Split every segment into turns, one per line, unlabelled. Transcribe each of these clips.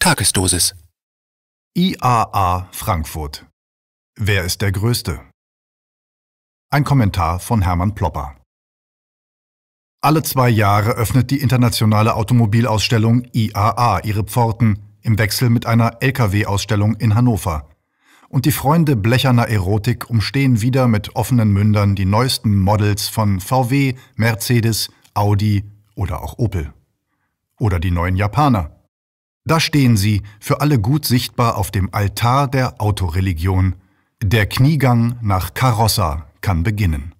Tagesdosis. IAA Frankfurt. Wer ist der Größte? Ein Kommentar von Hermann Plopper. Alle zwei Jahre öffnet die internationale Automobilausstellung IAA ihre Pforten im Wechsel mit einer Lkw-Ausstellung in Hannover. Und die Freunde blecherner Erotik umstehen wieder mit offenen Mündern die neuesten Models von VW, Mercedes, Audi oder auch Opel. Oder die neuen Japaner. Da stehen sie, für alle gut sichtbar auf dem Altar der Autoreligion. Der Kniegang nach Karossa kann beginnen.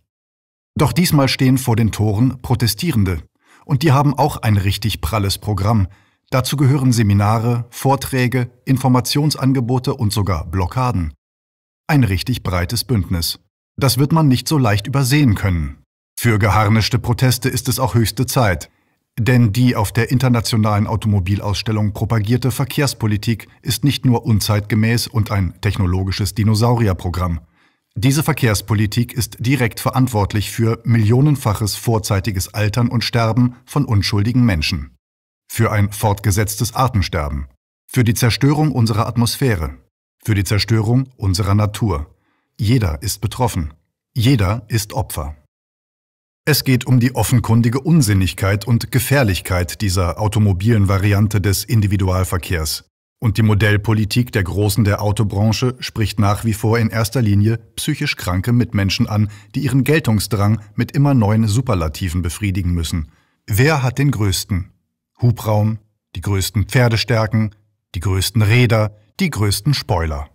Doch diesmal stehen vor den Toren Protestierende. Und die haben auch ein richtig pralles Programm. Dazu gehören Seminare, Vorträge, Informationsangebote und sogar Blockaden. Ein richtig breites Bündnis. Das wird man nicht so leicht übersehen können. Für geharnischte Proteste ist es auch höchste Zeit. Denn die auf der internationalen Automobilausstellung propagierte Verkehrspolitik ist nicht nur unzeitgemäß und ein technologisches Dinosaurierprogramm. Diese Verkehrspolitik ist direkt verantwortlich für millionenfaches vorzeitiges Altern und Sterben von unschuldigen Menschen, für ein fortgesetztes Artensterben, für die Zerstörung unserer Atmosphäre, für die Zerstörung unserer Natur. Jeder ist betroffen. Jeder ist Opfer. Es geht um die offenkundige Unsinnigkeit und Gefährlichkeit dieser automobilen Variante des Individualverkehrs. Und die Modellpolitik der Großen der Autobranche spricht nach wie vor in erster Linie psychisch kranke Mitmenschen an, die ihren Geltungsdrang mit immer neuen Superlativen befriedigen müssen. Wer hat den größten? Hubraum, die größten Pferdestärken, die größten Räder, die größten Spoiler.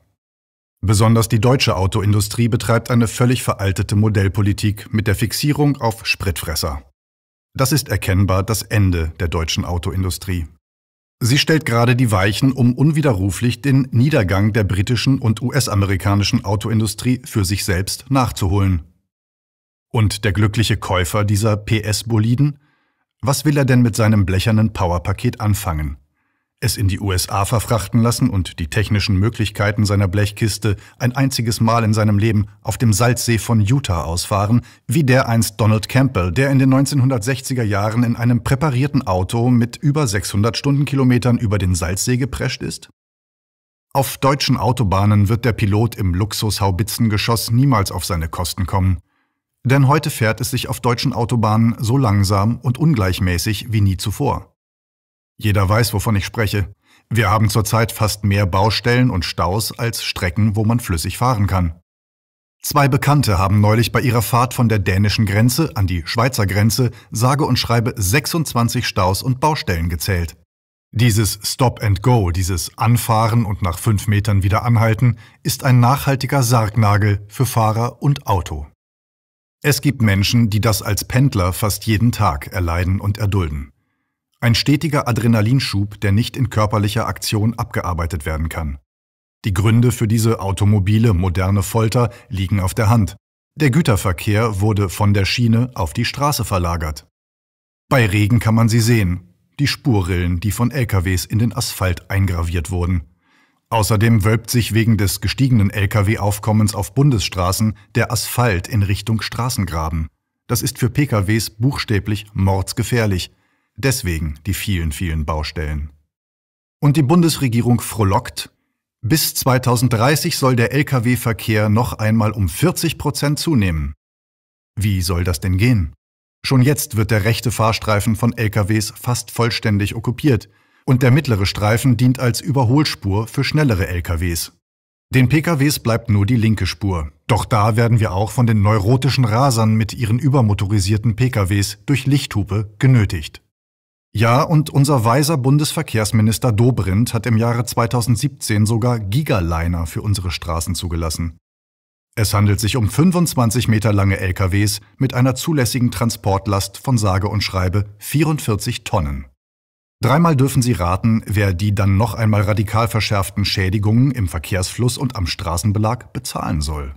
Besonders die deutsche Autoindustrie betreibt eine völlig veraltete Modellpolitik mit der Fixierung auf Spritfresser. Das ist erkennbar das Ende der deutschen Autoindustrie. Sie stellt gerade die Weichen, um unwiderruflich den Niedergang der britischen und US-amerikanischen Autoindustrie für sich selbst nachzuholen. Und der glückliche Käufer dieser PS-Boliden? Was will er denn mit seinem blechernen Powerpaket anfangen? es in die USA verfrachten lassen und die technischen Möglichkeiten seiner Blechkiste ein einziges Mal in seinem Leben auf dem Salzsee von Utah ausfahren, wie der einst Donald Campbell, der in den 1960er Jahren in einem präparierten Auto mit über 600 Stundenkilometern über den Salzsee geprescht ist? Auf deutschen Autobahnen wird der Pilot im Luxushaubitzengeschoss niemals auf seine Kosten kommen. Denn heute fährt es sich auf deutschen Autobahnen so langsam und ungleichmäßig wie nie zuvor. Jeder weiß, wovon ich spreche. Wir haben zurzeit fast mehr Baustellen und Staus als Strecken, wo man flüssig fahren kann. Zwei Bekannte haben neulich bei ihrer Fahrt von der dänischen Grenze an die Schweizer Grenze sage und schreibe 26 Staus und Baustellen gezählt. Dieses Stop and Go, dieses Anfahren und nach fünf Metern wieder anhalten, ist ein nachhaltiger Sargnagel für Fahrer und Auto. Es gibt Menschen, die das als Pendler fast jeden Tag erleiden und erdulden. Ein stetiger Adrenalinschub, der nicht in körperlicher Aktion abgearbeitet werden kann. Die Gründe für diese automobile, moderne Folter liegen auf der Hand. Der Güterverkehr wurde von der Schiene auf die Straße verlagert. Bei Regen kann man sie sehen, die Spurrillen, die von LKWs in den Asphalt eingraviert wurden. Außerdem wölbt sich wegen des gestiegenen Lkw-Aufkommens auf Bundesstraßen der Asphalt in Richtung Straßengraben. Das ist für PKWs buchstäblich mordsgefährlich. Deswegen die vielen, vielen Baustellen. Und die Bundesregierung frohlockt. Bis 2030 soll der Lkw-Verkehr noch einmal um 40 Prozent zunehmen. Wie soll das denn gehen? Schon jetzt wird der rechte Fahrstreifen von LKWs fast vollständig okkupiert und der mittlere Streifen dient als Überholspur für schnellere LKWs. Den PKWs bleibt nur die linke Spur. Doch da werden wir auch von den neurotischen Rasern mit ihren übermotorisierten PKWs durch Lichthupe genötigt. Ja, und unser weiser Bundesverkehrsminister Dobrindt hat im Jahre 2017 sogar Gigaliner für unsere Straßen zugelassen. Es handelt sich um 25 Meter lange LKWs mit einer zulässigen Transportlast von sage und schreibe 44 Tonnen. Dreimal dürfen Sie raten, wer die dann noch einmal radikal verschärften Schädigungen im Verkehrsfluss und am Straßenbelag bezahlen soll.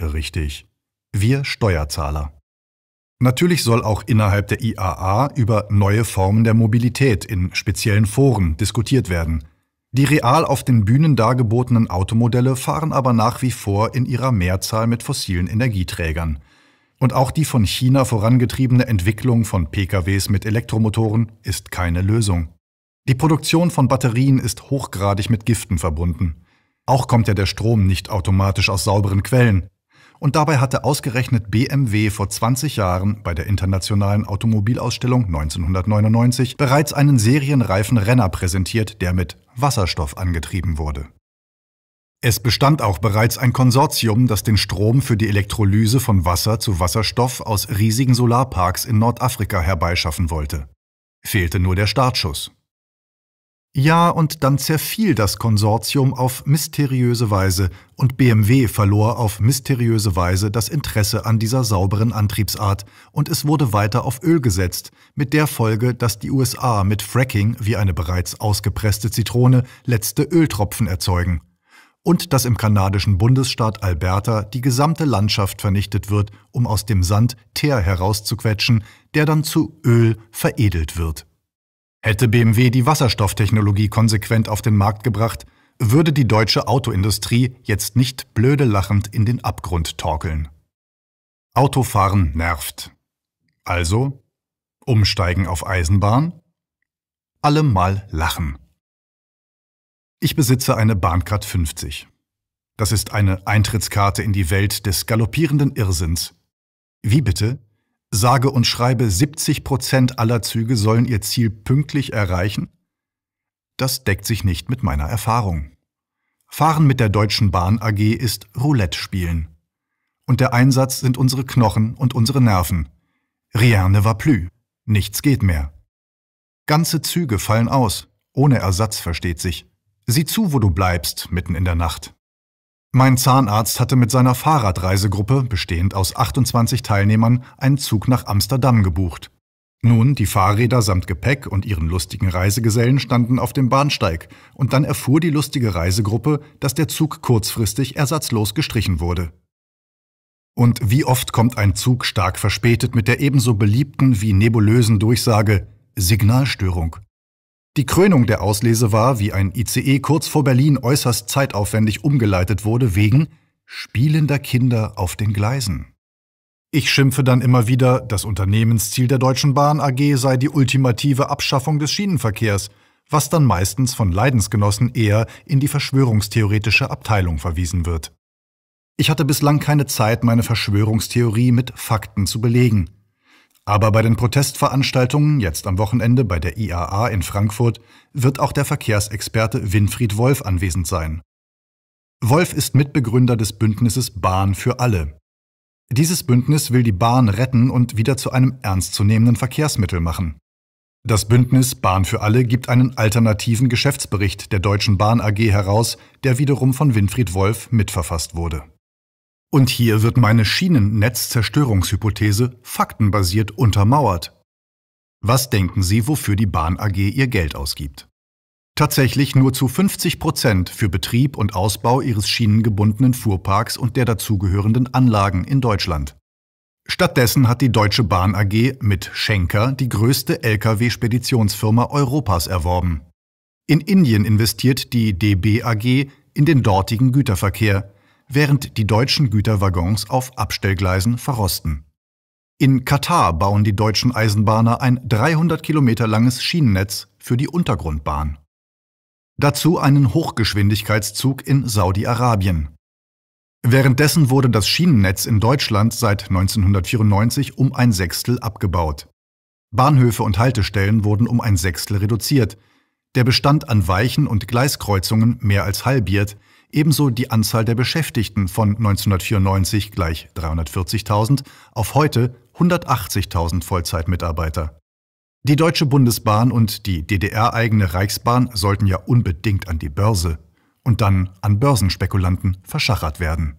Richtig, wir Steuerzahler. Natürlich soll auch innerhalb der IAA über neue Formen der Mobilität in speziellen Foren diskutiert werden. Die real auf den Bühnen dargebotenen Automodelle fahren aber nach wie vor in ihrer Mehrzahl mit fossilen Energieträgern. Und auch die von China vorangetriebene Entwicklung von PKWs mit Elektromotoren ist keine Lösung. Die Produktion von Batterien ist hochgradig mit Giften verbunden. Auch kommt ja der Strom nicht automatisch aus sauberen Quellen, und dabei hatte ausgerechnet BMW vor 20 Jahren bei der Internationalen Automobilausstellung 1999 bereits einen serienreifen Renner präsentiert, der mit Wasserstoff angetrieben wurde. Es bestand auch bereits ein Konsortium, das den Strom für die Elektrolyse von Wasser zu Wasserstoff aus riesigen Solarparks in Nordafrika herbeischaffen wollte. Fehlte nur der Startschuss. Ja, und dann zerfiel das Konsortium auf mysteriöse Weise und BMW verlor auf mysteriöse Weise das Interesse an dieser sauberen Antriebsart und es wurde weiter auf Öl gesetzt, mit der Folge, dass die USA mit Fracking wie eine bereits ausgepresste Zitrone letzte Öltropfen erzeugen. Und dass im kanadischen Bundesstaat Alberta die gesamte Landschaft vernichtet wird, um aus dem Sand Teer herauszuquetschen, der dann zu Öl veredelt wird. Hätte BMW die Wasserstofftechnologie konsequent auf den Markt gebracht, würde die deutsche Autoindustrie jetzt nicht blöde lachend in den Abgrund torkeln. Autofahren nervt. Also umsteigen auf Eisenbahn? Alle mal lachen. Ich besitze eine Bahncard 50. Das ist eine Eintrittskarte in die Welt des galoppierenden Irrsinns. Wie bitte? Sage und schreibe 70 Prozent aller Züge sollen ihr Ziel pünktlich erreichen? Das deckt sich nicht mit meiner Erfahrung. Fahren mit der Deutschen Bahn AG ist Roulette spielen. Und der Einsatz sind unsere Knochen und unsere Nerven. Rien ne va plus. Nichts geht mehr. Ganze Züge fallen aus. Ohne Ersatz versteht sich. Sieh zu, wo du bleibst, mitten in der Nacht. Mein Zahnarzt hatte mit seiner Fahrradreisegruppe, bestehend aus 28 Teilnehmern, einen Zug nach Amsterdam gebucht. Nun, die Fahrräder samt Gepäck und ihren lustigen Reisegesellen standen auf dem Bahnsteig, und dann erfuhr die lustige Reisegruppe, dass der Zug kurzfristig ersatzlos gestrichen wurde. Und wie oft kommt ein Zug stark verspätet mit der ebenso beliebten wie nebulösen Durchsage Signalstörung? Die Krönung der Auslese war, wie ein ICE kurz vor Berlin äußerst zeitaufwendig umgeleitet wurde, wegen spielender Kinder auf den Gleisen. Ich schimpfe dann immer wieder, das Unternehmensziel der Deutschen Bahn AG sei die ultimative Abschaffung des Schienenverkehrs, was dann meistens von Leidensgenossen eher in die verschwörungstheoretische Abteilung verwiesen wird. Ich hatte bislang keine Zeit, meine Verschwörungstheorie mit Fakten zu belegen. Aber bei den Protestveranstaltungen jetzt am Wochenende bei der IAA in Frankfurt wird auch der Verkehrsexperte Winfried Wolf anwesend sein. Wolf ist Mitbegründer des Bündnisses Bahn für alle. Dieses Bündnis will die Bahn retten und wieder zu einem ernstzunehmenden Verkehrsmittel machen. Das Bündnis Bahn für alle gibt einen alternativen Geschäftsbericht der Deutschen Bahn AG heraus, der wiederum von Winfried Wolf mitverfasst wurde. Und hier wird meine Schienennetzzerstörungshypothese faktenbasiert untermauert. Was denken Sie, wofür die Bahn AG ihr Geld ausgibt? Tatsächlich nur zu 50 Prozent für Betrieb und Ausbau ihres schienengebundenen Fuhrparks und der dazugehörenden Anlagen in Deutschland. Stattdessen hat die Deutsche Bahn AG mit Schenker die größte Lkw-Speditionsfirma Europas erworben. In Indien investiert die DB AG in den dortigen Güterverkehr, während die deutschen Güterwaggons auf Abstellgleisen verrosten. In Katar bauen die deutschen Eisenbahner ein 300 Kilometer langes Schienennetz für die Untergrundbahn. Dazu einen Hochgeschwindigkeitszug in Saudi-Arabien. Währenddessen wurde das Schienennetz in Deutschland seit 1994 um ein Sechstel abgebaut. Bahnhöfe und Haltestellen wurden um ein Sechstel reduziert, der Bestand an Weichen und Gleiskreuzungen mehr als halbiert, ebenso die Anzahl der Beschäftigten von 1994 gleich 340.000 auf heute 180.000 Vollzeitmitarbeiter. Die Deutsche Bundesbahn und die DDR-eigene Reichsbahn sollten ja unbedingt an die Börse und dann an Börsenspekulanten verschachert werden.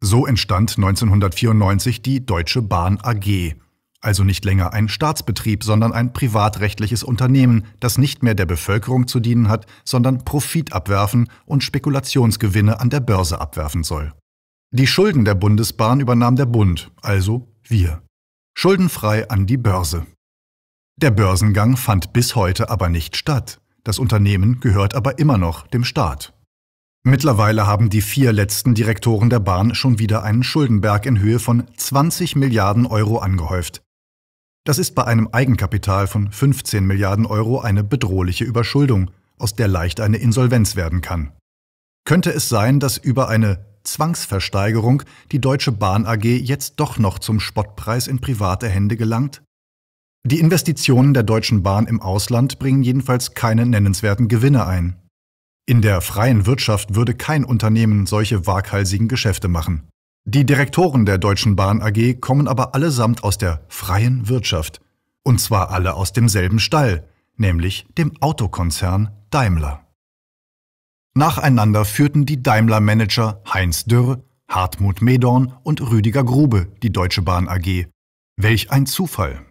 So entstand 1994 die Deutsche Bahn AG, also nicht länger ein Staatsbetrieb, sondern ein privatrechtliches Unternehmen, das nicht mehr der Bevölkerung zu dienen hat, sondern Profit abwerfen und Spekulationsgewinne an der Börse abwerfen soll. Die Schulden der Bundesbahn übernahm der Bund, also wir. Schuldenfrei an die Börse. Der Börsengang fand bis heute aber nicht statt. Das Unternehmen gehört aber immer noch dem Staat. Mittlerweile haben die vier letzten Direktoren der Bahn schon wieder einen Schuldenberg in Höhe von 20 Milliarden Euro angehäuft. Das ist bei einem Eigenkapital von 15 Milliarden Euro eine bedrohliche Überschuldung, aus der leicht eine Insolvenz werden kann. Könnte es sein, dass über eine Zwangsversteigerung die Deutsche Bahn AG jetzt doch noch zum Spottpreis in private Hände gelangt? Die Investitionen der Deutschen Bahn im Ausland bringen jedenfalls keine nennenswerten Gewinne ein. In der freien Wirtschaft würde kein Unternehmen solche waghalsigen Geschäfte machen. Die Direktoren der Deutschen Bahn AG kommen aber allesamt aus der freien Wirtschaft. Und zwar alle aus demselben Stall, nämlich dem Autokonzern Daimler. Nacheinander führten die Daimler-Manager Heinz Dürr, Hartmut Medorn und Rüdiger Grube die Deutsche Bahn AG. Welch ein Zufall!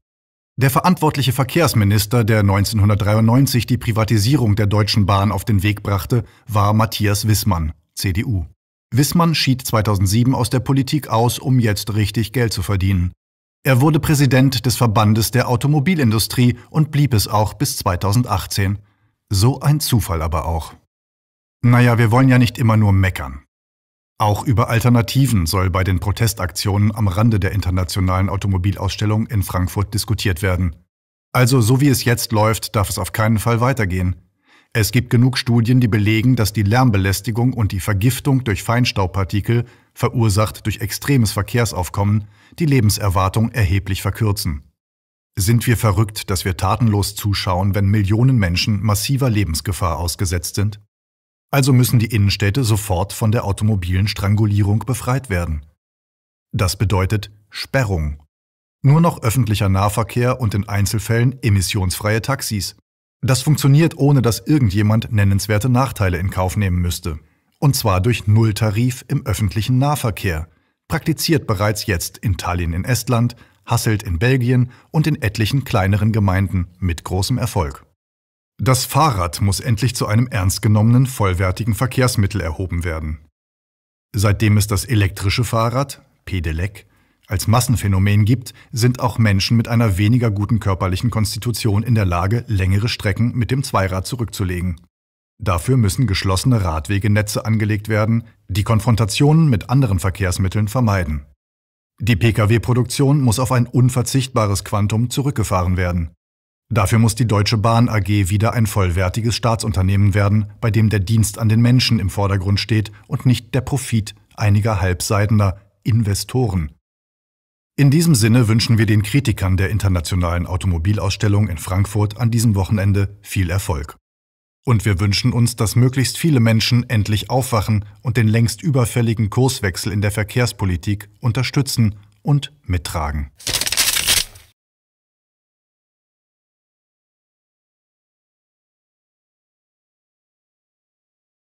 Der verantwortliche Verkehrsminister, der 1993 die Privatisierung der Deutschen Bahn auf den Weg brachte, war Matthias Wissmann, CDU. Wissmann schied 2007 aus der Politik aus, um jetzt richtig Geld zu verdienen. Er wurde Präsident des Verbandes der Automobilindustrie und blieb es auch bis 2018. So ein Zufall aber auch. Naja, wir wollen ja nicht immer nur meckern. Auch über Alternativen soll bei den Protestaktionen am Rande der internationalen Automobilausstellung in Frankfurt diskutiert werden. Also so wie es jetzt läuft, darf es auf keinen Fall weitergehen. Es gibt genug Studien, die belegen, dass die Lärmbelästigung und die Vergiftung durch Feinstaubpartikel, verursacht durch extremes Verkehrsaufkommen, die Lebenserwartung erheblich verkürzen. Sind wir verrückt, dass wir tatenlos zuschauen, wenn Millionen Menschen massiver Lebensgefahr ausgesetzt sind? Also müssen die Innenstädte sofort von der automobilen Strangulierung befreit werden. Das bedeutet Sperrung. Nur noch öffentlicher Nahverkehr und in Einzelfällen emissionsfreie Taxis, das funktioniert, ohne dass irgendjemand nennenswerte Nachteile in Kauf nehmen müsste. Und zwar durch Nulltarif im öffentlichen Nahverkehr. Praktiziert bereits jetzt in Tallinn in Estland, Hasselt in Belgien und in etlichen kleineren Gemeinden mit großem Erfolg. Das Fahrrad muss endlich zu einem ernst genommenen vollwertigen Verkehrsmittel erhoben werden. Seitdem es das elektrische Fahrrad, Pedelec, als Massenphänomen gibt, sind auch Menschen mit einer weniger guten körperlichen Konstitution in der Lage, längere Strecken mit dem Zweirad zurückzulegen. Dafür müssen geschlossene Radwegenetze angelegt werden, die Konfrontationen mit anderen Verkehrsmitteln vermeiden. Die Pkw-Produktion muss auf ein unverzichtbares Quantum zurückgefahren werden. Dafür muss die Deutsche Bahn AG wieder ein vollwertiges Staatsunternehmen werden, bei dem der Dienst an den Menschen im Vordergrund steht und nicht der Profit einiger halbseidener Investoren. In diesem Sinne wünschen wir den Kritikern der Internationalen Automobilausstellung in Frankfurt an diesem Wochenende viel Erfolg. Und wir wünschen uns, dass möglichst viele Menschen endlich aufwachen und den längst überfälligen Kurswechsel in der Verkehrspolitik unterstützen und mittragen.